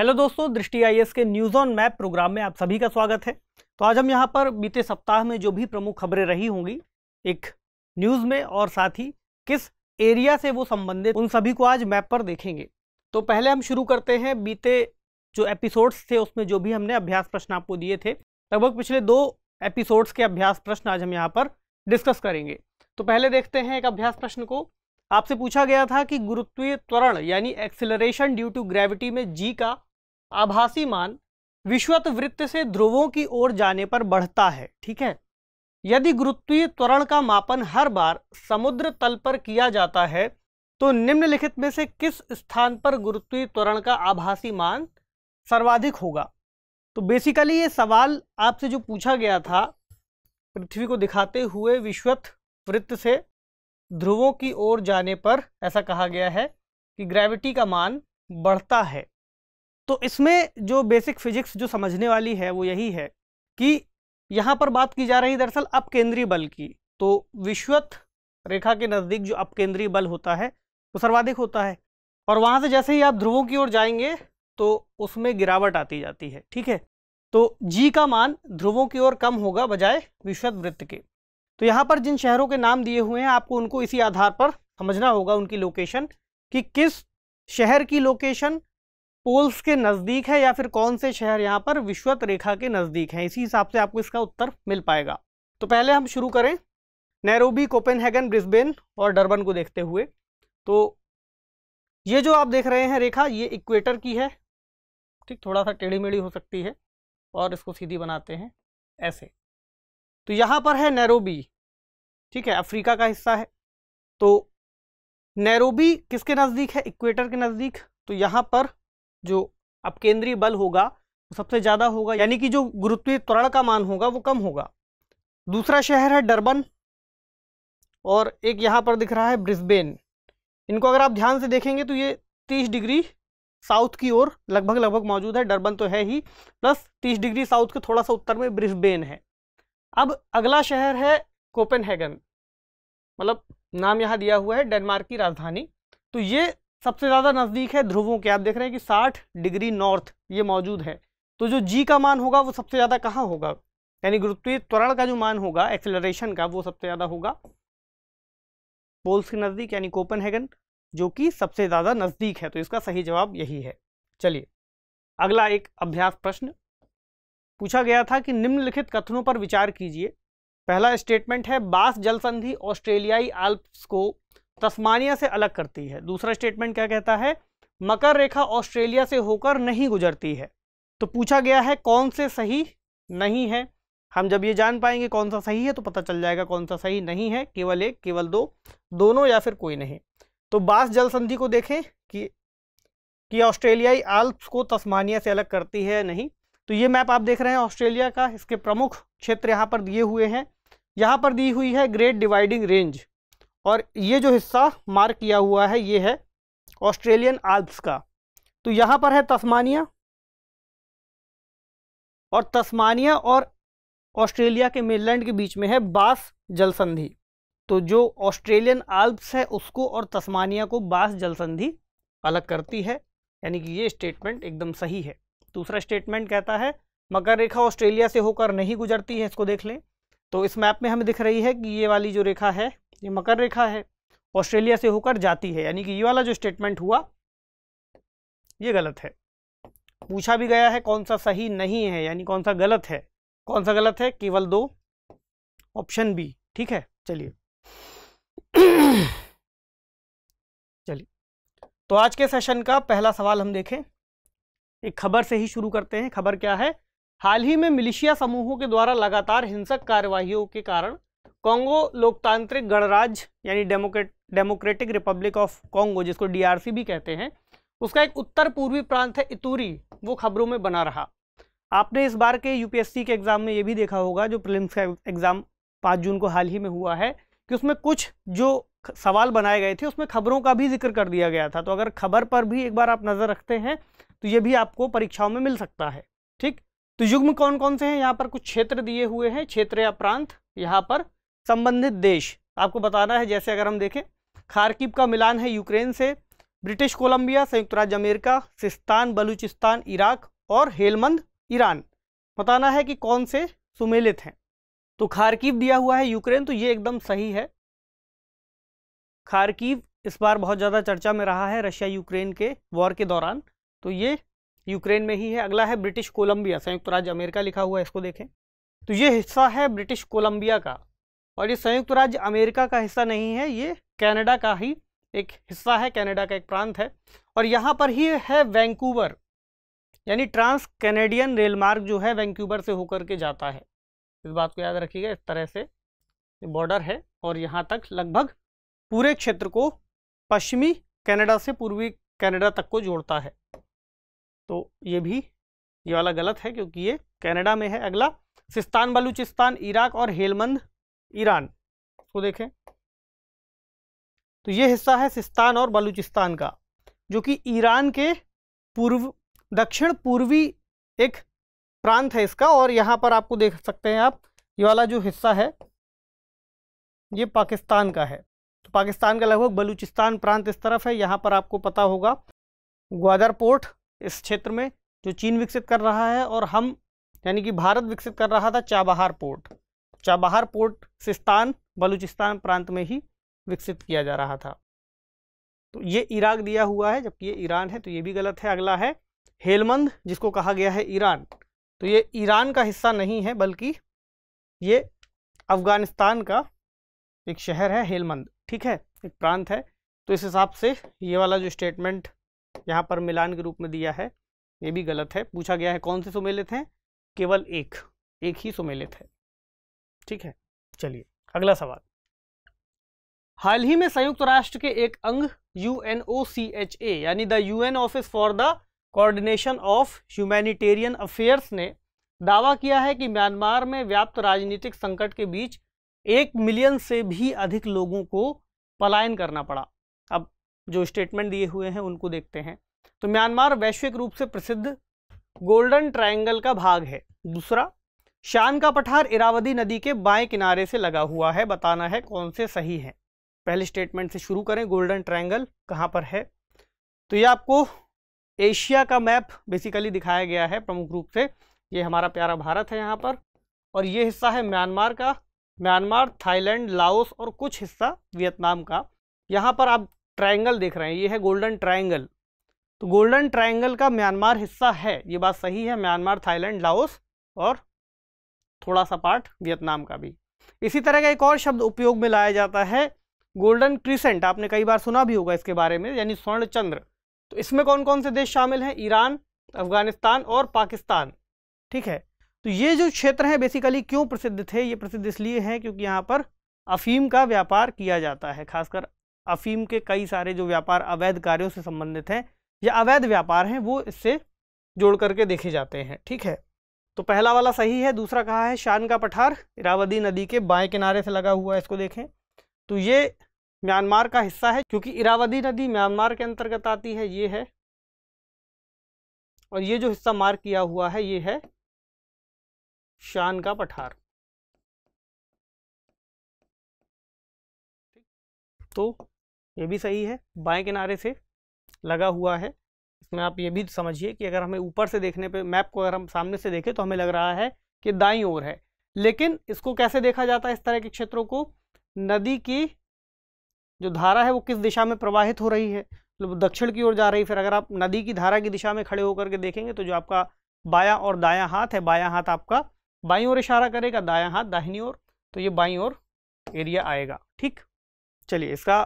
hello दोस्तों दृष्टि आई के न्यूज़ ऑन मैप प्रोग्राम में आप सभी का स्वागत है तो आज हम यहाँ पर बीते सप्ताह में जो भी प्रमुख खबरें रही होंगी एक न्यूज़ में और साथ ही किस एरिया से वो संबंधित उन सभी को आज मैप पर देखेंगे तो पहले हम शुरू करते हैं बीते जो एपिसोड्स थे उसमें जो भी हमने अभ्यास प्रश्न आपको दिए थे लगभग पिछले दो एपिसोड्स के अभ्यास प्रश्न आज हम यहाँ पर डिस्कस करेंगे तो पहले देखते हैं एक अभ्यास प्रश्न को आपसे पूछा गया था कि गुरुत्वीय त्वरण यानी एक्सिलरेशन ड्यू टू ग्रेविटी में जी का आभासी मान विश्वत वृत्त से ध्रुवों की ओर जाने पर बढ़ता है ठीक है यदि गुरुत्वीय त्वरण का मापन हर बार समुद्र तल पर किया जाता है तो निम्नलिखित में से किस स्थान पर गुरुत्वीय त्वरण का आभासी मान सर्वाधिक होगा तो बेसिकली ये सवाल आपसे जो पूछा गया था पृथ्वी को दिखाते हुए विश्वत वृत्त से ध्रुवों की ओर जाने पर ऐसा कहा गया है कि ग्रेविटी का मान बढ़ता है तो इसमें जो बेसिक फिजिक्स जो समझने वाली है वो यही है कि यहाँ पर बात की जा रही दरअसल अपकेंद्रीय बल की तो विश्वत रेखा के नज़दीक जो अपकेंद्रीय बल होता है वो सर्वाधिक होता है और वहाँ से जैसे ही आप ध्रुवों की ओर जाएंगे तो उसमें गिरावट आती जाती है ठीक है तो जी का मान ध्रुवों की ओर कम होगा बजाय विश्वत वृत्त के तो यहाँ पर जिन शहरों के नाम दिए हुए हैं आपको उनको इसी आधार पर समझना होगा उनकी लोकेशन कि किस शहर की लोकेशन पोल्स के नज़दीक है या फिर कौन से शहर यहाँ पर विश्वत रेखा के नज़दीक हैं इसी हिसाब से आपको इसका उत्तर मिल पाएगा तो पहले हम शुरू करें नैरोबी कोपेनहेगन ब्रिस्बेन और डर्बन को देखते हुए तो ये जो आप देख रहे हैं रेखा ये इक्वेटर की है ठीक थोड़ा सा टेढ़ी मेढ़ी हो सकती है और इसको सीधी बनाते हैं ऐसे तो यहाँ पर है नैरोबी ठीक है अफ्रीका का हिस्सा है तो नैरोबी किसके नज़दीक है इक्वेटर के नज़दीक तो यहाँ पर जो अब केंद्रीय बल होगा वो सबसे ज़्यादा होगा यानी कि जो गुरुत्वीय त्वरण का मान होगा वो कम होगा दूसरा शहर है डरबन और एक यहाँ पर दिख रहा है ब्रिस्बेन इनको अगर आप ध्यान से देखेंगे तो ये तीस डिग्री साउथ की ओर लगभग लगभग मौजूद है डरबन तो है ही प्लस तीस डिग्री साउथ के थोड़ा सा उत्तर में ब्रिस्बेन है अब अगला शहर है कोपेनहेगन मतलब नाम यहाँ दिया हुआ है डेनमार्क की राजधानी तो ये सबसे ज़्यादा नज़दीक है ध्रुवों के आप देख रहे हैं कि 60 डिग्री नॉर्थ ये मौजूद है तो जो जी का मान होगा वो सबसे ज़्यादा कहाँ होगा यानी गुरुत्वीय त्वरण का जो मान होगा एक्सेलरेशन का वो सबसे ज़्यादा होगा पोल्स के नज़दीक यानी कोपनहेगन जो कि सबसे ज़्यादा नज़दीक है तो इसका सही जवाब यही है चलिए अगला एक अभ्यास प्रश्न पूछा गया था कि निम्नलिखित कथनों पर विचार कीजिए पहला स्टेटमेंट है बास जलसंधि ऑस्ट्रेलियाई आल्प्स को तस्मानिया से अलग करती है दूसरा स्टेटमेंट क्या कहता है मकर रेखा ऑस्ट्रेलिया से होकर नहीं गुजरती है तो पूछा गया है कौन से सही नहीं है हम जब ये जान पाएंगे कौन सा सही है तो पता चल जाएगा कौन सा सही नहीं है केवल एक केवल दो दोनों या फिर कोई नहीं तो बास जल संधि को देखें कि कि ऑस्ट्रेलियाई आल्प्स को तस्मानिया से अलग करती है नहीं तो ये मैप आप देख रहे हैं ऑस्ट्रेलिया का इसके प्रमुख क्षेत्र यहाँ पर दिए हुए हैं यहाँ पर दी हुई है ग्रेट डिवाइडिंग रेंज और ये जो हिस्सा मार्क किया हुआ है ये है ऑस्ट्रेलियन आल्प्स का तो यहाँ पर है तस्मानिया और तस्मानिया और ऑस्ट्रेलिया के मेनलैंड के बीच में है बास जलसंधि तो जो ऑस्ट्रेलियन आल्प्स है उसको और तस्मानिया को बास जलसंधि अलग करती है यानी कि ये स्टेटमेंट एकदम सही है दूसरा स्टेटमेंट कहता है मकर रेखा ऑस्ट्रेलिया से होकर नहीं गुजरती है इसको देख लें तो इस मैप में हमें दिख रही है कि ये वाली जो रेखा है ये मकर रेखा है ऑस्ट्रेलिया से होकर जाती है यानी कि ये वाला जो स्टेटमेंट हुआ ये गलत है पूछा भी गया है कौन सा सही नहीं है यानी कौन सा गलत है कौन सा गलत है केवल दो ऑप्शन बी ठीक है चलिए चलिए तो आज के सेशन का पहला सवाल हम देखें एक खबर से ही शुरू करते हैं खबर क्या है हाल ही में मिलिशिया समूहों के द्वारा लगातार हिंसक कार्यवाहियों के कारण कांगो लोकतांत्रिक गणराज्य यानी democrat democratic republic of Congo जिसको डीआरसी भी कहते हैं उसका एक उत्तर पूर्वी प्रांत है इतूरी वो खबरों में बना रहा आपने इस बार के यूपीएससी के एग्ज़ाम में ये भी देखा होगा जो प्रिलिम्स का एग्ज़ाम पाँच जून को हाल ही में हुआ है कि उसमें कुछ जो सवाल बनाए गए थे उसमें खबरों का भी जिक्र कर दिया गया था तो अगर खबर पर भी एक बार आप नज़र रखते हैं तो ये भी आपको परीक्षाओं में मिल सकता है ठीक तो युग्म कौन कौन से हैं यहाँ पर कुछ क्षेत्र दिए हुए हैं क्षेत्र या प्रांत यहाँ पर संबंधित देश आपको बताना है जैसे अगर हम देखें खारकीब का मिलान है यूक्रेन से ब्रिटिश कोलंबिया संयुक्त राज्य अमेरिका सिस्तान बलूचिस्तान इराक और हेलमंद ईरान बताना है कि कौन से सुमेलित हैं तो खारकीब दिया हुआ है यूक्रेन तो ये एकदम सही है खारकीब इस बार बहुत ज़्यादा चर्चा में रहा है रशिया यूक्रेन के वॉर के दौरान तो ये यूक्रेन में ही है अगला है ब्रिटिश कोलंबिया संयुक्त राज्य अमेरिका लिखा हुआ है इसको देखें तो ये हिस्सा है ब्रिटिश कोलंबिया का और ये संयुक्त राज्य अमेरिका का हिस्सा नहीं है ये कनाडा का ही एक हिस्सा है कनाडा का एक प्रांत है और यहाँ पर ही है वैंकूवर यानी ट्रांस कैनेडियन रेल मार्ग जो है वैंकूवर से होकर के जाता है इस बात को याद रखिएगा इस तरह से बॉर्डर है और यहाँ तक लगभग पूरे क्षेत्र को पश्चिमी कनाडा से पूर्वी कनाडा तक को जोड़ता है तो ये भी ये वाला गलत है क्योंकि ये कनाडा में है अगला सिस्तान बलूचिस्तान इराक और हेलमंद ईरान को देखें तो ये हिस्सा है सिस्तान और बलूचिस्तान का जो कि ईरान के पूर्व दक्षिण पूर्वी एक प्रांत है इसका और यहाँ पर आपको देख सकते हैं आप ये वाला जो हिस्सा है ये पाकिस्तान का है तो पाकिस्तान का लगभग बलूचिस्तान प्रांत इस तरफ है यहाँ पर आपको पता होगा ग्वादर पोर्ट इस क्षेत्र में जो चीन विकसित कर रहा है और हम यानी कि भारत विकसित कर रहा था Chabahar port Chabahar port Sistan Baluchistan प्रांत में ही विकसित किया जा रहा था तो ये इराक दिया हुआ है जबकि ये ईरान है तो ये भी गलत है अगला है हेलमंद जिसको कहा गया है ईरान तो ये ईरान का हिस्सा नहीं है बल्कि ये अफ़गानिस्तान का एक शहर है हेलमंद ठीक है एक प्रांत है तो इस हिसाब से ये वाला जो स्टेटमेंट यहाँ पर मिलान के रूप में दिया है ये भी गलत है पूछा गया है कौन से सुमेलित हैं केवल एक एक ही सुमेलित है ठीक है चलिए अगला सवाल हाल ही में संयुक्त राष्ट्र के एक अंग U N O C H A यानी the UN office for the coordination of humanitarian affairs ने दावा किया है कि म्यांमार में व्याप्त राजनीतिक संकट के बीच एक मिलियन से भी अधिक लोगों को पलायन करना पड़ा अब जो स्टेटमेंट दिए हुए हैं उनको देखते हैं तो म्यांमार वैश्विक रूप से प्रसिद्ध गोल्डन ट्रायंगल का भाग है दूसरा शान का पठार इरावदी नदी के बाएं किनारे से लगा हुआ है बताना है कौन से सही है पहले स्टेटमेंट से शुरू करें गोल्डन ट्रायंगल कहां पर है तो ये आपको एशिया का मैप बेसिकली दिखाया गया है प्रमुख रूप से ये हमारा प्यारा भारत है यहाँ पर और ये हिस्सा है म्यांमार का म्यांमार थाईलैंड लाओस और कुछ हिस्सा वियतनाम का यहाँ पर आप ट्राइंगल देख रहे हैं ये है गोल्डन ट्राइंगल तो गोल्डन ट्राइंगल का म्यांमार हिस्सा है ये बात सही है म्यांमार थाईलैंड लाओस और थोड़ा सा पार्ट वियतनाम का भी इसी तरह का एक और शब्द उपयोग में लाया जाता है गोल्डन क्रिसेंट आपने कई बार सुना भी होगा इसके बारे में यानी स्वर्ण चंद्र तो इसमें कौन कौन से देश शामिल हैं ईरान अफगानिस्तान और पाकिस्तान ठीक है तो ये जो क्षेत्र हैं बेसिकली क्यों प्रसिद्ध थे ये प्रसिद्ध इसलिए हैं क्योंकि यहाँ पर अफीम का व्यापार किया जाता है खासकर अफीम के कई सारे जो व्यापार अवैध कार्यों से संबंधित हैं या अवैध व्यापार हैं वो इससे जोड़ करके देखे जाते हैं ठीक है तो पहला वाला सही है दूसरा कहा है शान का पठार इरावदी नदी के बाएं किनारे से लगा हुआ है इसको देखें तो ये म्यांमार का हिस्सा है क्योंकि इरावदी नदी म्यांमार के अंतर्गत आती है ये है और ये जो हिस्सा मार्क किया हुआ है ये है शान का पठार तो ये भी सही है बाएं किनारे से लगा हुआ है इसमें आप ये भी समझिए कि अगर हमें ऊपर से देखने पे मैप को अगर हम सामने से देखें तो हमें लग रहा है कि दाई ओर है लेकिन इसको कैसे देखा जाता है इस तरह के क्षेत्रों को नदी की जो धारा है वो किस दिशा में प्रवाहित हो रही है मतलब दक्षिण की ओर जा रही है फिर अगर आप नदी की धारा की दिशा में खड़े होकर के देखेंगे तो जो आपका बाया और दाया हाथ है बाया हाथ आपका बाई ओर इशारा करेगा दाया हाथ दाहिनी ओर तो ये बाई ओर एरिया आएगा ठीक चलिए इसका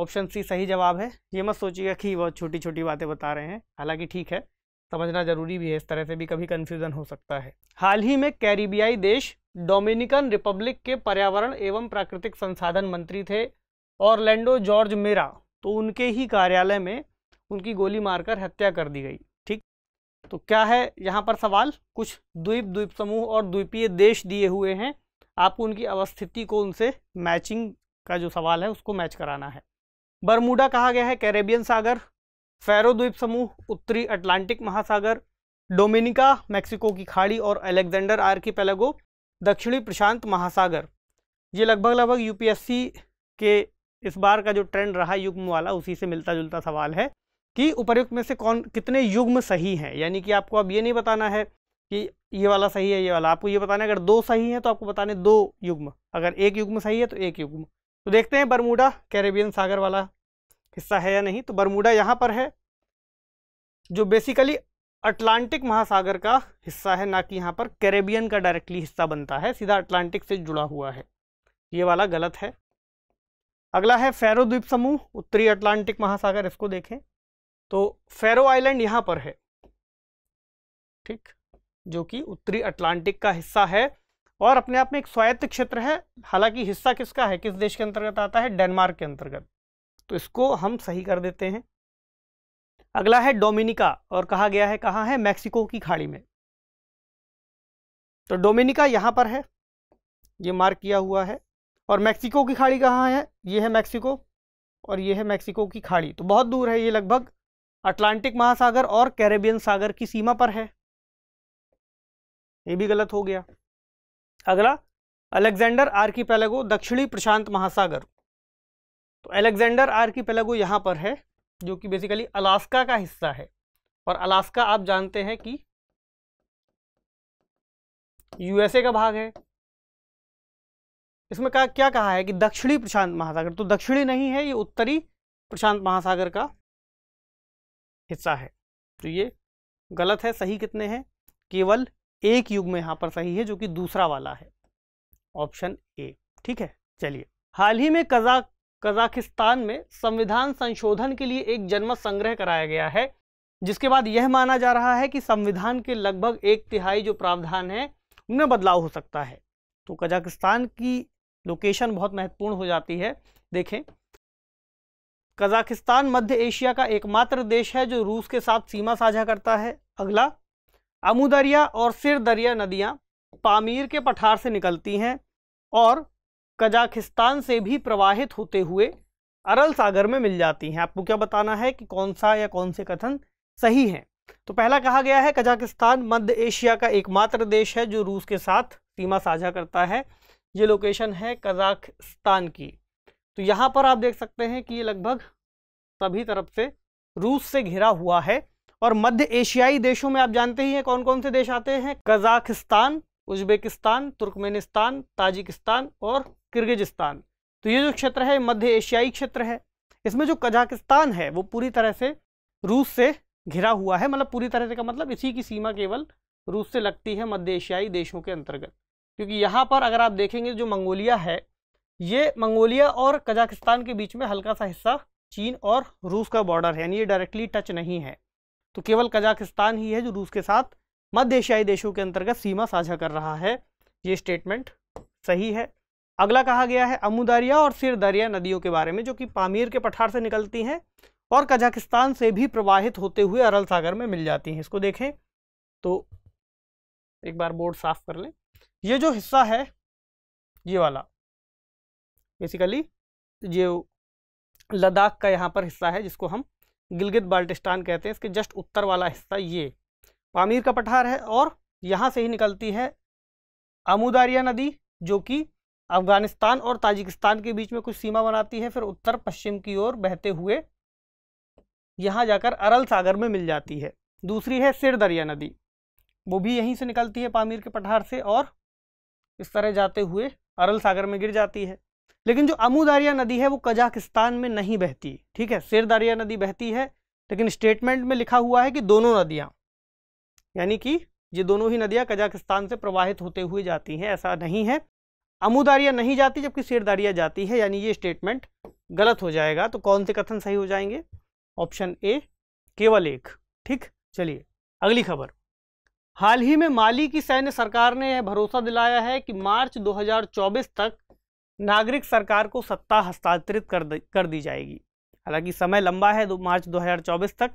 ऑप्शन सी सही जवाब है ये मत सोचिएगा कि बहुत छोटी छोटी बातें बता रहे हैं हालांकि ठीक है समझना जरूरी भी है इस तरह से भी कभी कन्फ्यूजन हो सकता है हाल ही में कैरिबियाई देश डोमिनिकन रिपब्लिक के पर्यावरण एवं प्राकृतिक संसाधन मंत्री थे लैंडो जॉर्ज मेरा तो उनके ही कार्यालय में उनकी गोली मारकर हत्या कर दी गई ठीक तो क्या है यहाँ पर सवाल कुछ द्वीप द्वीप समूह और द्वीपीय देश दिए हुए हैं आपको उनकी अवस्थिति को उनसे मैचिंग का जो सवाल है उसको मैच कराना है बरमूडा कहा गया है कैरेबियन सागर फेरो द्वीप समूह उत्तरी अटलांटिक महासागर डोमिनिका मैक्सिको की खाड़ी और अलेक्जेंडर आर की पैलेगो दक्षिणी प्रशांत महासागर ये लगभग लगभग यूपीएससी के इस बार का जो ट्रेंड रहा युग्म वाला उसी से मिलता जुलता सवाल है कि उपर्युक्त में से कौन कितने युग्म सही हैं यानी कि आपको अब ये नहीं बताना है कि ये वाला सही है ये वाला आपको ये बताना है अगर दो सही है तो आपको बताने दो युग्म अगर एक युग्म सही है तो एक युग्म तो देखते हैं बरमूडा कैरेबियन सागर वाला हिस्सा है या नहीं तो बरमूडा यहाँ पर है जो बेसिकली अटलांटिक महासागर का हिस्सा है ना कि यहाँ पर कैरेबियन का डायरेक्टली हिस्सा बनता है सीधा अटलांटिक से जुड़ा हुआ है ये वाला गलत है अगला है फेरो द्वीप समूह उत्तरी अटलांटिक महासागर इसको देखें तो फेरो आइलैंड यहाँ पर है ठीक जो कि उत्तरी अटलांटिक का हिस्सा है और अपने आप में एक स्वायत्त क्षेत्र है हालांकि हिस्सा किसका है किस देश के अंतर्गत आता है डेनमार्क के अंतर्गत तो इसको हम सही कर देते हैं अगला है डोमिनिका और कहा गया है कहाँ है मैक्सिको की खाड़ी में तो डोमिनिका यहाँ पर है ये मार्क किया हुआ है और मैक्सिको की खाड़ी कहाँ है ये है मैक्सिको और ये है मैक्सिको की खाड़ी तो बहुत दूर है ये लगभग अटलांटिक महासागर और कैरेबियन सागर की सीमा पर है ये भी गलत हो गया अगला अलेक्जेंडर आर की पेलेगो दक्षिणी प्रशांत महासागर तो अलेक्जेंडर पेलेगो यहाँ पर है जो कि बेसिकली अलास्का का हिस्सा है और अलास्का आप जानते हैं कि यूएसए का भाग है इसमें कहा क्या कहा है कि दक्षिणी प्रशांत महासागर तो दक्षिणी नहीं है ये उत्तरी प्रशांत महासागर का हिस्सा है तो ये गलत है सही कितने हैं केवल एक युग में यहां पर सही है जो कि दूसरा वाला है ऑप्शन ए ठीक है चलिए हाल ही में कजा कजाकिस्तान में संविधान संशोधन के लिए एक जनमत संग्रह कराया गया है जिसके बाद यह माना जा रहा है कि संविधान के लगभग एक तिहाई जो प्रावधान है उनमें बदलाव हो सकता है तो कजाकिस्तान की लोकेशन बहुत महत्वपूर्ण हो जाती है देखें कजाकिस्तान मध्य एशिया का एकमात्र देश है जो रूस के साथ सीमा साझा करता है अगला अमूदरिया और सिर दरिया नदियाँ पामीर के पठार से निकलती हैं और कजाखिस्तान से भी प्रवाहित होते हुए अरल सागर में मिल जाती हैं आपको क्या बताना है कि कौन सा या कौन से कथन सही हैं तो पहला कहा गया है कजाकिस्तान मध्य एशिया का एकमात्र देश है जो रूस के साथ सीमा साझा करता है ये लोकेशन है कजाकिस्तान की तो यहाँ पर आप देख सकते हैं कि ये लगभग सभी तरफ से रूस से घिरा हुआ है और मध्य एशियाई देशों में आप जानते ही हैं कौन कौन से देश आते हैं कजाकिस्तान उज्बेकिस्तान तुर्कमेनिस्तान ताजिकिस्तान और किर्गिजिस्तान तो ये जो क्षेत्र है मध्य एशियाई क्षेत्र है इसमें जो कजाकिस्तान है वो पूरी तरह से रूस से घिरा हुआ है मतलब पूरी तरह से का मतलब इसी की सीमा केवल रूस से लगती है मध्य एशियाई देशों के अंतर्गत क्योंकि यहाँ पर अगर आप देखेंगे जो मंगोलिया है ये मंगोलिया और कजाकिस्तान के बीच में हल्का सा हिस्सा चीन और रूस का बॉर्डर है यानी ये डायरेक्टली टच नहीं है तो केवल कजाकिस्तान ही है जो रूस के साथ मध्य एशियाई देशों के अंतर्गत सीमा साझा कर रहा है ये स्टेटमेंट सही है अगला कहा गया है अमुदरिया और सिरदरिया नदियों के बारे में जो कि पामीर के पठार से निकलती हैं और कजाकिस्तान से भी प्रवाहित होते हुए अरल सागर में मिल जाती हैं इसको देखें तो एक बार बोर्ड साफ कर लें ये जो हिस्सा है ये वाला बेसिकली ये लद्दाख का यहाँ पर हिस्सा है जिसको हम गिलगित बाल्टिस्तान कहते हैं इसके जस्ट उत्तर वाला हिस्सा ये पामीर का पठार है और यहाँ से ही निकलती है आमूदारिया नदी जो कि अफगानिस्तान और ताजिकिस्तान के बीच में कुछ सीमा बनाती है फिर उत्तर पश्चिम की ओर बहते हुए यहाँ जाकर अरल सागर में मिल जाती है दूसरी है सिर दरिया नदी वो भी यहीं से निकलती है पामीर के पठार से और इस तरह जाते हुए अरल सागर में गिर जाती है लेकिन जो अमूदारिया नदी है वो कजाकिस्तान में नहीं बहती ठीक है शेरदारिया नदी बहती है लेकिन स्टेटमेंट में लिखा हुआ है कि दोनों नदियां यानी कि ये दोनों ही नदियां कजाकिस्तान से प्रवाहित होते हुए जाती हैं ऐसा नहीं है अमूदारिया नहीं जाती जबकि शेरदारिया जाती है यानी ये स्टेटमेंट गलत हो जाएगा तो कौन से कथन सही हो जाएंगे ऑप्शन ए केवल एक ठीक चलिए अगली खबर हाल ही में माली की सैन्य सरकार ने यह भरोसा दिलाया है कि मार्च 2024 तक नागरिक सरकार को सत्ता हस्तांतरित कर दी कर दी जाएगी हालांकि समय लंबा है दो मार्च 2024 तक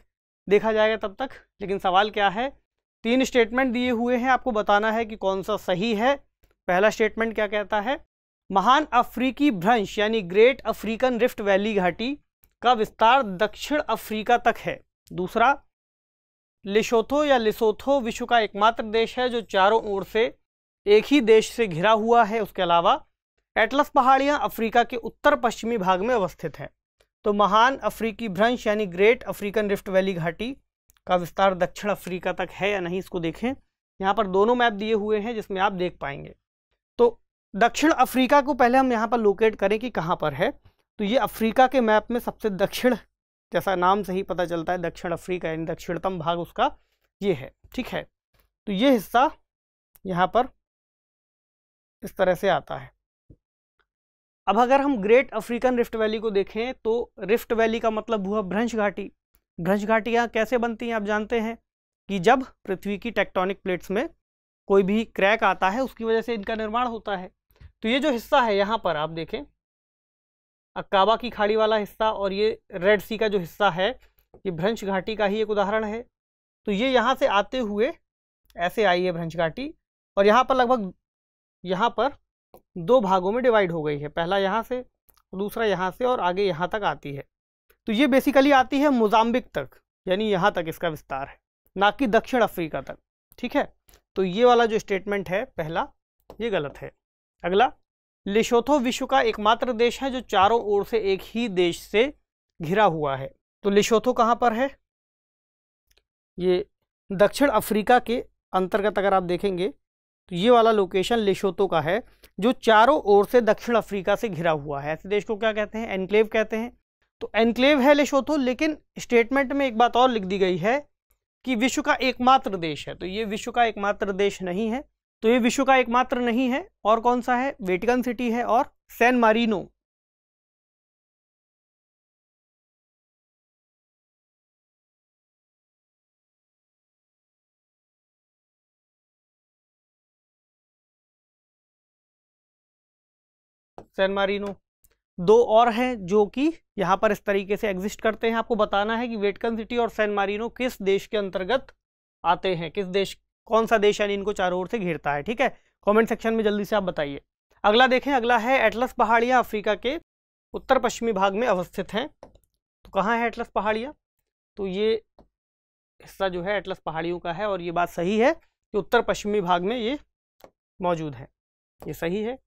देखा जाएगा तब तक लेकिन सवाल क्या है तीन स्टेटमेंट दिए हुए हैं आपको बताना है कि कौन सा सही है पहला स्टेटमेंट क्या कहता है महान अफ्रीकी भ्रंश यानी ग्रेट अफ्रीकन रिफ्ट वैली घाटी का विस्तार दक्षिण अफ्रीका तक है दूसरा लिशोथो या लिसोथो विश्व का एकमात्र देश है जो चारों ओर से एक ही देश से घिरा हुआ है उसके अलावा एटलस पहाड़ियाँ अफ्रीका के उत्तर पश्चिमी भाग में अवस्थित हैं तो महान अफ्रीकी भ्रंश यानी ग्रेट अफ्रीकन रिफ्ट वैली घाटी का विस्तार दक्षिण अफ्रीका तक है या नहीं इसको देखें यहाँ पर दोनों मैप दिए हुए हैं जिसमें आप देख पाएंगे तो दक्षिण अफ्रीका को पहले हम यहाँ पर लोकेट करें कि कहाँ पर है तो ये अफ्रीका के मैप में सबसे दक्षिण जैसा नाम से ही पता चलता है दक्षिण अफ्रीका यानी दक्षिणतम भाग उसका ये है ठीक है तो ये हिस्सा यहाँ पर इस तरह से आता है अब अगर हम ग्रेट अफ्रीकन रिफ्ट वैली को देखें तो रिफ्ट वैली का मतलब हुआ भ्रंश घाटी भ्रंश घाटियाँ कैसे बनती हैं आप जानते हैं कि जब पृथ्वी की टेक्टोनिक प्लेट्स में कोई भी क्रैक आता है उसकी वजह से इनका निर्माण होता है तो ये जो हिस्सा है यहाँ पर आप देखें अक्काबा की खाड़ी वाला हिस्सा और ये रेड सी का जो हिस्सा है ये भ्रंश घाटी का ही एक उदाहरण है तो ये यहाँ से आते हुए ऐसे आई है भ्रंश घाटी और यहाँ पर लगभग यहाँ पर दो भागों में डिवाइड हो गई है पहला यहाँ से दूसरा यहाँ से और आगे यहाँ तक आती है तो ये बेसिकली आती है मोजाम्बिक तक यानी यहाँ तक इसका विस्तार है ना कि दक्षिण अफ्रीका तक ठीक है तो ये वाला जो स्टेटमेंट है पहला ये गलत है अगला लेशोथो विश्व का एकमात्र देश है जो चारों ओर से एक ही देश से घिरा हुआ है तो लेशोथो कहाँ पर है ये दक्षिण अफ्रीका के अंतर्गत अगर आप देखेंगे तो ये वाला लोकेशन लेशोतो का है जो चारों ओर से दक्षिण अफ्रीका से घिरा हुआ है ऐसे देश को क्या कहते हैं एनक्लेव कहते हैं तो एनक्लेव है लेशोथो लेकिन स्टेटमेंट में एक बात और लिख दी गई है कि विश्व का एकमात्र देश है तो ये विश्व का एकमात्र देश नहीं है तो ये विश्व का एकमात्र नहीं है और कौन सा है वेटिकन सिटी है और सैन मारिनो सैन मारिनो दो और हैं जो कि यहाँ पर इस तरीके से एग्जिस्ट करते हैं आपको बताना है कि वेटकन सिटी और सैन मारिनो किस देश के अंतर्गत आते हैं किस देश कौन सा देश यानी इनको चारों ओर से घेरता है ठीक है कमेंट सेक्शन में जल्दी से आप बताइए अगला देखें अगला है एटलस पहाड़ियाँ अफ्रीका के उत्तर पश्चिमी भाग में अवस्थित हैं तो कहाँ है एटलस पहाड़ियाँ तो ये हिस्सा जो है एटलस पहाड़ियों का है और ये बात सही है कि उत्तर पश्चिमी भाग में ये मौजूद है ये सही है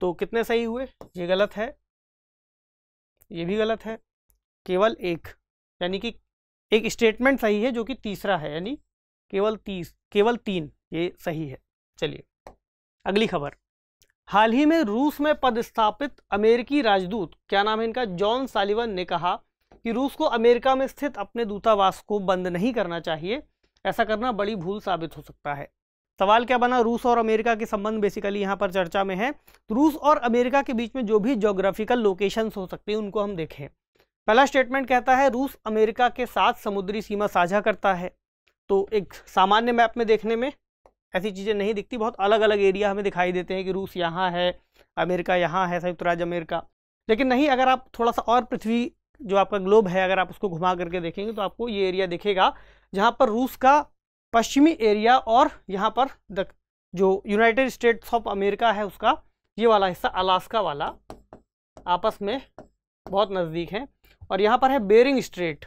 तो कितने सही हुए ये गलत है ये भी गलत है केवल एक यानी कि एक स्टेटमेंट सही है जो कि तीसरा है यानी केवल तीस केवल तीन ये सही है चलिए अगली खबर हाल ही में रूस में पदस्थापित अमेरिकी राजदूत क्या नाम है इनका जॉन सालिवन ने कहा कि रूस को अमेरिका में स्थित अपने दूतावास को बंद नहीं करना चाहिए ऐसा करना बड़ी भूल साबित हो सकता है सवाल क्या बना रूस और अमेरिका के संबंध बेसिकली यहाँ पर चर्चा में है तो रूस और अमेरिका के बीच में जो भी जोग्राफिकल लोकेशन हो सकती है उनको हम देखें पहला स्टेटमेंट कहता है रूस अमेरिका के साथ समुद्री सीमा साझा करता है तो एक सामान्य मैप में देखने में ऐसी चीज़ें नहीं दिखती बहुत अलग अलग एरिया हमें दिखाई देते हैं कि रूस यहाँ है अमेरिका यहाँ है संयुक्त राज्य अमेरिका लेकिन नहीं अगर आप थोड़ा सा और पृथ्वी जो आपका ग्लोब है अगर आप उसको घुमा करके देखेंगे तो आपको ये एरिया दिखेगा जहाँ पर रूस का पश्चिमी एरिया और यहाँ पर द जो यूनाइटेड स्टेट्स ऑफ अमेरिका है उसका ये वाला हिस्सा अलास्का वाला आपस में बहुत नज़दीक हैं और यहाँ पर है बेरिंग स्ट्रेट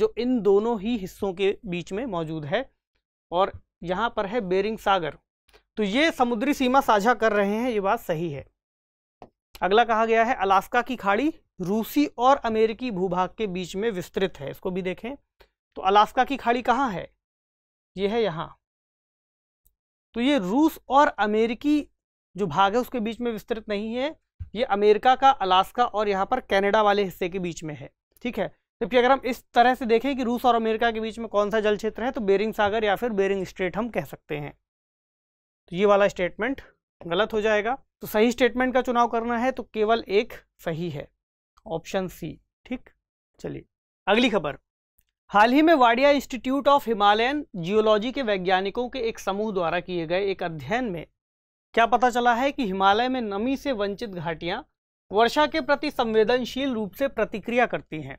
जो इन दोनों ही हिस्सों के बीच में मौजूद है और यहाँ पर है बेरिंग सागर तो ये समुद्री सीमा साझा कर रहे हैं ये बात सही है अगला कहा गया है अलास्का की खाड़ी रूसी और अमेरिकी भूभाग के बीच में विस्तृत है इसको भी देखें तो अलास्का की खाड़ी कहाँ है ये है यहाँ तो ये रूस और अमेरिकी जो भाग है उसके बीच में विस्तृत नहीं है ये अमेरिका का अलास्का और यहाँ पर कनाडा वाले हिस्से के बीच में है ठीक है जबकि अगर हम इस तरह से देखें कि रूस और अमेरिका के बीच में कौन सा जल क्षेत्र है तो बेरिंग सागर या फिर बेरिंग स्टेट हम कह सकते हैं तो ये वाला स्टेटमेंट गलत हो जाएगा तो सही स्टेटमेंट का चुनाव करना है तो केवल एक सही है ऑप्शन सी ठीक चलिए अगली खबर हाल ही में Wadia institute of Himalayan geology के वैज्ञानिकों के एक समूह द्वारा किए गए एक अध्ययन में क्या पता चला है कि हिमालय में नमी से वंचित घाटियां वर्षा के प्रति संवेदनशील रूप से प्रतिक्रिया करती हैं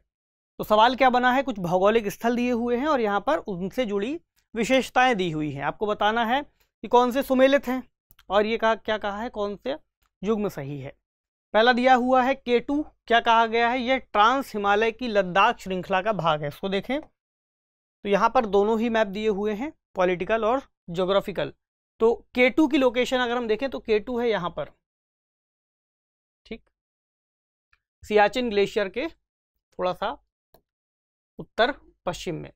तो सवाल क्या बना है कुछ भौगोलिक स्थल दिए हुए हैं और यहाँ पर उनसे जुड़ी विशेषताएँ दी हुई हैं आपको बताना है कि कौन से सुमेलित हैं और ये कहा क्या कहा है कौन से युग्म सही है पहला दिया हुआ है के टू क्या कहा गया है यह ट्रांस हिमालय की लद्दाख श्रृंखला का भाग है इसको देखें तो यहाँ पर दोनों ही मैप दिए हुए हैं पॉलिटिकल और जोग्राफिकल तो के टू की लोकेशन अगर हम देखें तो के टू है यहाँ पर ठीक सियाचिन ग्लेशियर के थोड़ा सा उत्तर पश्चिम में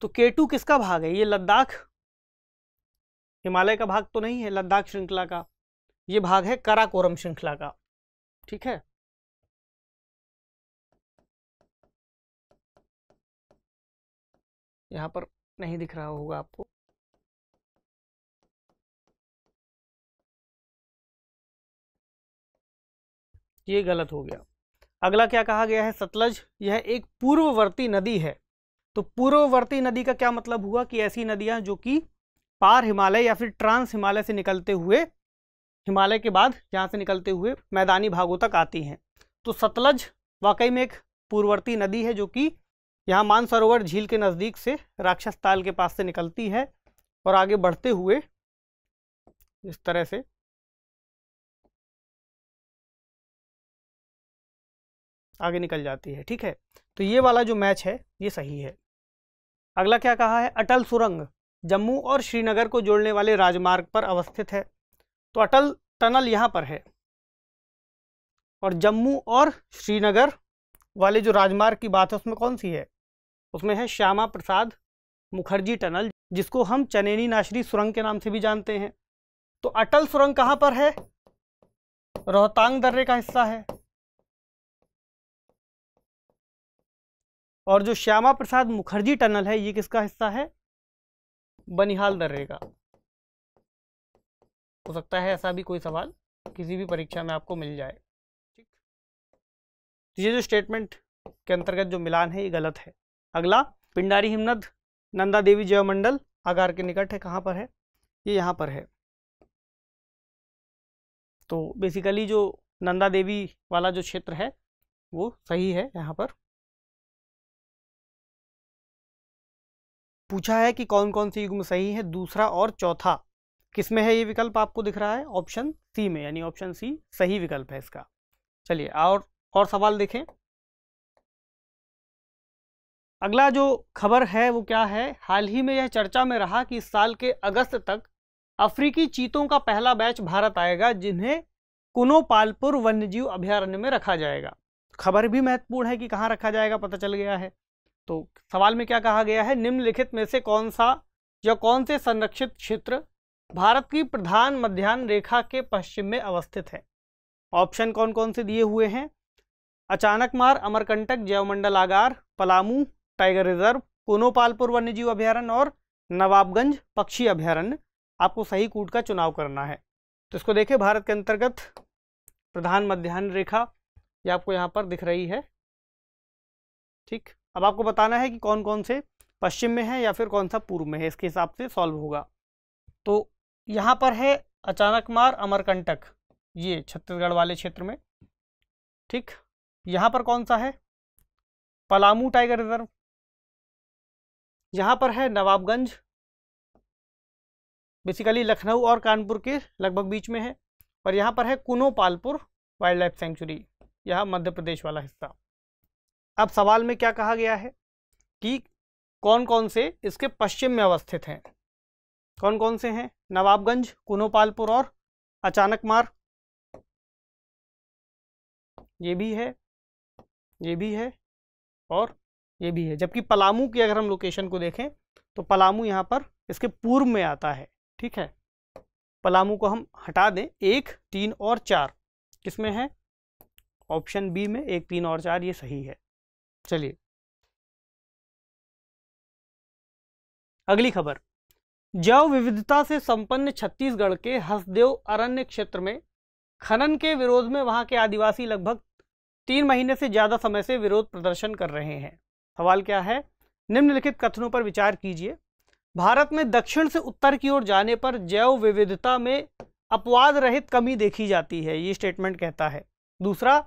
तो के टू किसका भाग है ये लद्दाख हिमालय का भाग तो नहीं है लद्दाख श्रृंखला का ये भाग है कराकोरम श्रृंखला का ठीक है यहां पर नहीं दिख रहा होगा आपको ये गलत हो गया अगला क्या कहा गया है सतलज यह एक पूर्ववर्ती नदी है तो पूर्ववर्ती नदी का क्या मतलब हुआ कि ऐसी नदियां जो कि पार हिमालय या फिर ट्रांस हिमालय से निकलते हुए हिमालय के बाद यहाँ से निकलते हुए मैदानी भागों तक आती हैं तो सतलज वाकई में एक पूर्ववर्ती नदी है जो कि यहाँ मानसरोवर झील के नज़दीक से राक्षस ताल के पास से निकलती है और आगे बढ़ते हुए इस तरह से आगे निकल जाती है ठीक है तो ये वाला जो मैच है ये सही है अगला क्या कहा है अटल सुरंग जम्मू और श्रीनगर को जोड़ने वाले राजमार्ग पर अवस्थित है तो अटल टनल यहाँ पर है और जम्मू और श्रीनगर वाले जो राजमार्ग की बात है उसमें कौन सी है उसमें है श्यामा प्रसाद मुखर्जी टनल जिसको हम चनेनी नाशरी सुरंग के नाम से भी जानते हैं तो अटल सुरंग कहाँ पर है रोहतांग दर्रे का हिस्सा है और जो श्यामा प्रसाद मुखर्जी टनल है ये किसका हिस्सा है बनिहाल दर्रे का हो सकता है ऐसा भी कोई सवाल किसी भी परीक्षा में आपको मिल जाए ठीक तो ये जो स्टेटमेंट के अंतर्गत जो मिलान है ये गलत है अगला पिंडारी हिमनद नंदा देवी जयमंडल आगार के निकट है कहाँ पर है ये यहाँ पर है तो बेसिकली जो नंदा देवी वाला जो क्षेत्र है वो सही है यहाँ पर पूछा है कि कौन कौन से युग्म सही है दूसरा और चौथा किस में है ये विकल्प आपको दिख रहा है ऑप्शन सी में यानी ऑप्शन सी सही विकल्प है इसका चलिए और और सवाल देखें अगला जो खबर है वो क्या है हाल ही में यह चर्चा में रहा कि इस साल के अगस्त तक अफ्रीकी चीतों का पहला बैच भारत आएगा जिन्हें कुनोपालपुर वन्यजीव अभ्यारण्य में रखा जाएगा खबर भी महत्वपूर्ण है कि कहाँ रखा जाएगा पता चल गया है तो सवाल में क्या कहा गया है निम्नलिखित में से कौन सा या कौन से संरक्षित क्षेत्र भारत की प्रधान मध्यान्ह रेखा के पश्चिम में अवस्थित है ऑप्शन कौन कौन से दिए हुए हैं अचानक मार अमरकंटक जैवमंडल आगार पलामू टाइगर रिजर्व कोनोपालपुर वन्यजीव अभ्यारण्य और नवाबगंज पक्षी अभ्यारण्य आपको सही कूट का चुनाव करना है तो इसको देखें भारत के अंतर्गत प्रधान मध्यान्ह रेखा ये आपको यहाँ पर दिख रही है ठीक अब आपको बताना है कि कौन कौन से पश्चिम में है या फिर कौन सा पूर्व में है इसके हिसाब से सॉल्व होगा तो यहाँ पर है अचानक मार अमरकंटक ये छत्तीसगढ़ वाले क्षेत्र में ठीक यहाँ पर कौन सा है पलामू टाइगर रिजर्व यहाँ पर है नवाबगंज बेसिकली लखनऊ और कानपुर के लगभग बीच में है और यहाँ पर है Kuno Palpur wildlife sanctuary यह मध्य प्रदेश वाला हिस्सा अब सवाल में क्या कहा गया है कि कौन कौन से इसके पश्चिम में अवस्थित हैं कौन कौन से हैं नवाबगंज कुनोपालपुर और अचानकमार ये भी है ये भी है और ये भी है जबकि पलामू की अगर हम लोकेशन को देखें तो पलामू यहाँ पर इसके पूर्व में आता है ठीक है पलामू को हम हटा दें एक तीन और चार किसमें है ऑप्शन बी में एक तीन और चार ये सही है चलिए अगली खबर जैव विविधता से संपन्न छत्तीसगढ़ के हसदेव अरण्य क्षेत्र में खनन के विरोध में वहां के आदिवासी लगभग तीन महीने से ज़्यादा समय से विरोध प्रदर्शन कर रहे हैं सवाल क्या है निम्नलिखित कथनों पर विचार कीजिए भारत में दक्षिण से उत्तर की ओर जाने पर जैव विविधता में अपवाद रहित कमी देखी जाती है ये स्टेटमेंट कहता है दूसरा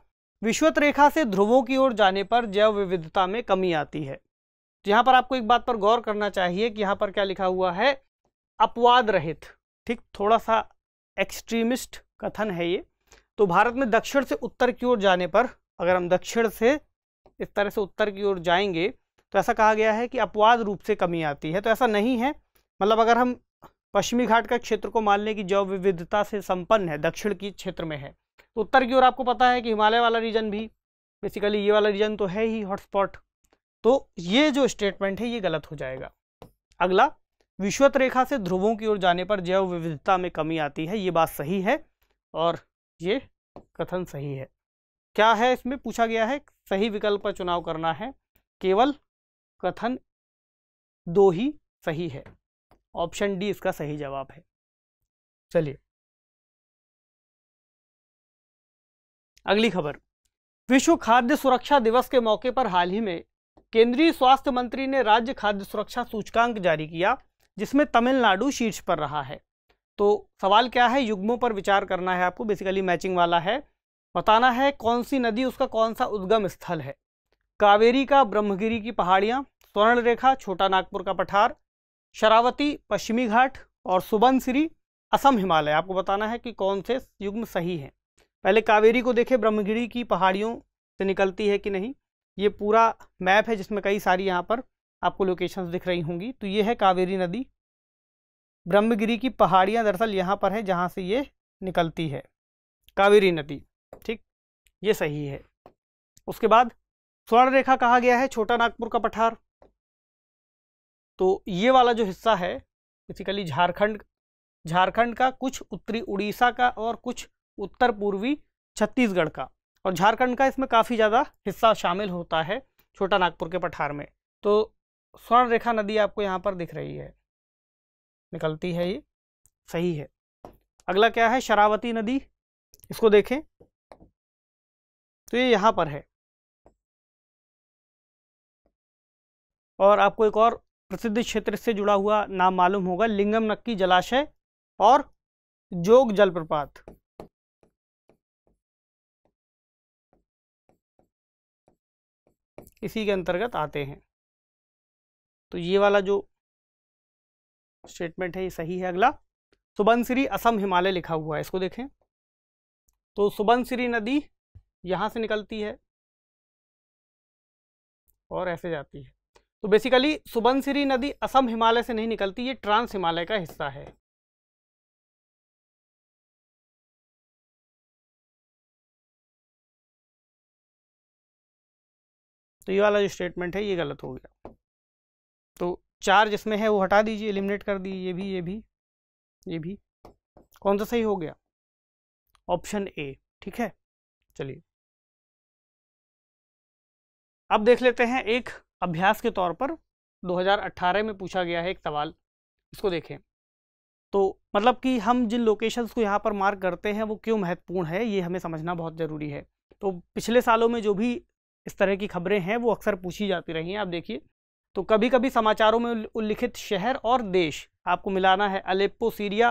विश्वत रेखा से ध्रुवों की ओर जाने पर जैव विविधता में कमी आती है तो यहाँ पर आपको एक बात पर गौर करना चाहिए कि यहाँ पर क्या लिखा हुआ है अपवाद रहित ठीक थोड़ा सा एक्सट्रीमिस्ट कथन है ये तो भारत में दक्षिण से उत्तर की ओर जाने पर अगर हम दक्षिण से इस तरह से उत्तर की ओर जाएंगे तो ऐसा कहा गया है कि अपवाद रूप से कमी आती है तो ऐसा नहीं है मतलब अगर हम पश्चिमी घाट का क्षेत्र को मान लें कि जैव विविधता से संपन्न है दक्षिण की क्षेत्र में है तो उत्तर की ओर आपको पता है कि हिमालय वाला रीजन भी बेसिकली ये वाला रीजन तो है ही हॉटस्पॉट तो ये जो स्टेटमेंट है ये गलत हो जाएगा अगला विश्वत रेखा से ध्रुवों की ओर जाने पर जैव विविधता में कमी आती है ये बात सही है और ये कथन सही है क्या है इसमें पूछा गया है सही विकल्प पर चुनाव करना है केवल कथन दो ही सही है ऑप्शन डी इसका सही जवाब है चलिए अगली खबर विश्व खाद्य सुरक्षा दिवस के मौके पर हाल ही में केंद्रीय स्वास्थ्य मंत्री ने राज्य खाद्य सुरक्षा सूचकांक जारी किया जिसमें तमिलनाडु शीर्ष पर रहा है तो सवाल क्या है युग्मों पर विचार करना है आपको बेसिकली मैचिंग वाला है बताना है कौन सी नदी उसका कौन सा उद्गम स्थल है कावेरी का ब्रह्मगिरी की पहाड़ियाँ स्वर्ण रेखा छोटा नागपुर का पठार शरावती पश्चिमी घाट और सुबनसिरी असम हिमालय आपको बताना है कि कौन से युग्म सही हैं पहले कावेरी को देखें ब्रह्मगिरी की पहाड़ियों से निकलती है कि नहीं ये पूरा मैप है जिसमें कई सारी यहाँ पर आपको लोकेशंस दिख रही होंगी तो ये है कावेरी नदी ब्रह्मगिरी की पहाड़ियाँ दरअसल यहाँ पर है जहाँ से ये निकलती है कावेरी नदी ठीक ये सही है उसके बाद स्वर्ण रेखा कहा गया है छोटा नागपुर का पठार तो ये वाला जो हिस्सा है बेसिकली झारखंड झारखंड का कुछ उत्तरी उड़ीसा का और कुछ उत्तर पूर्वी छत्तीसगढ़ का और झारखंड का इसमें काफ़ी ज़्यादा हिस्सा शामिल होता है छोटा नागपुर के पठार में तो स्वर्ण रेखा नदी आपको यहाँ पर दिख रही है निकलती है ये सही है अगला क्या है शरावती नदी इसको देखें तो ये यहाँ पर है और आपको एक और प्रसिद्ध क्षेत्र से जुड़ा हुआ नाम मालूम होगा लिंगम नक्की जलाशय और जोग जलप्रपात इसी के अंतर्गत आते हैं तो ये वाला जो स्टेटमेंट है ये सही है अगला सुबनसिरी असम हिमालय लिखा हुआ है इसको देखें तो सुबनसिरी नदी यहां से निकलती है और ऐसे जाती है तो बेसिकली सुबनसिरी नदी असम हिमालय से नहीं निकलती ये ट्रांस हिमालय का हिस्सा है तो ये वाला जो स्टेटमेंट है ये गलत हो गया तो चार जिसमें है वो हटा दीजिए एलिमिनेट कर दीजिए ये भी ये भी ये भी कौन सा सही हो गया ऑप्शन ए ठीक है चलिए अब देख लेते हैं एक अभ्यास के तौर पर 2018 में पूछा गया है एक सवाल इसको देखें तो मतलब कि हम जिन लोकेशंस को यहाँ पर मार्क करते हैं वो क्यों महत्वपूर्ण है ये हमें समझना बहुत ज़रूरी है तो पिछले सालों में जो भी इस तरह की खबरें हैं वो अक्सर पूछी जाती रही हैं आप देखिए तो कभी कभी समाचारों में उल्लिखित शहर और देश आपको मिलाना है Aleppo Syria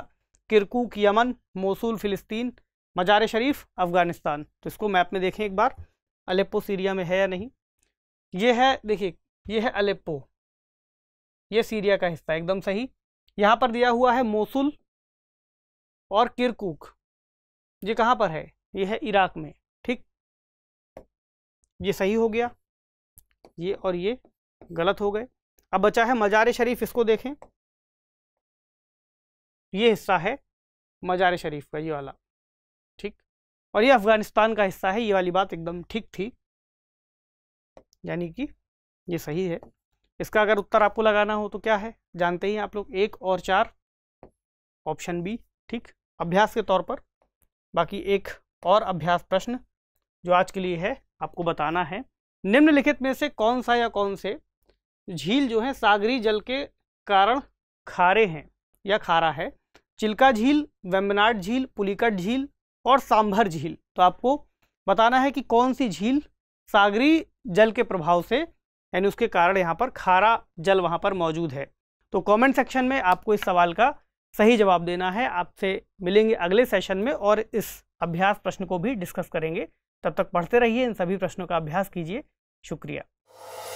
Kirkuk Yemen Mosul फ़िलिस्तीन मजार शरीफ अफ़गानिस्तान तो इसको मैप में देखें एक बार अलेप्पो सीरिया में है या नहीं ये है देखिए ये है अलेप्पो ये सीरिया का हिस्सा एकदम सही यहाँ पर दिया हुआ है मोसूल और किरकूक ये कहाँ पर है ये है इराक में ठीक ये सही हो गया ये और ये गलत हो गए अब बचा है मजार शरीफ इसको देखें ये हिस्सा है मजार शरीफ का ये वाला ठीक और ये अफ़गानिस्तान का हिस्सा है ये वाली बात एकदम ठीक थी यानी कि ये सही है इसका अगर उत्तर आपको लगाना हो तो क्या है जानते ही आप लोग एक और चार ऑप्शन बी ठीक अभ्यास के तौर पर बाकी एक और अभ्यास प्रश्न जो आज के लिए है आपको बताना है निम्नलिखित में से कौन सा या कौन से झील जो है सागरी जल के कारण खारे हैं या खारा है चिल्का झील वेम्बनाड झील पुलिकट झील और सांभर झील तो आपको बताना है कि कौन सी झील सागरी जल के प्रभाव से यानी उसके कारण यहाँ पर खारा जल वहाँ पर मौजूद है तो कमेंट सेक्शन में आपको इस सवाल का सही जवाब देना है आपसे मिलेंगे अगले सेशन में और इस अभ्यास प्रश्न को भी डिस्कस करेंगे तब तक पढ़ते रहिए इन सभी प्रश्नों का अभ्यास कीजिए शुक्रिया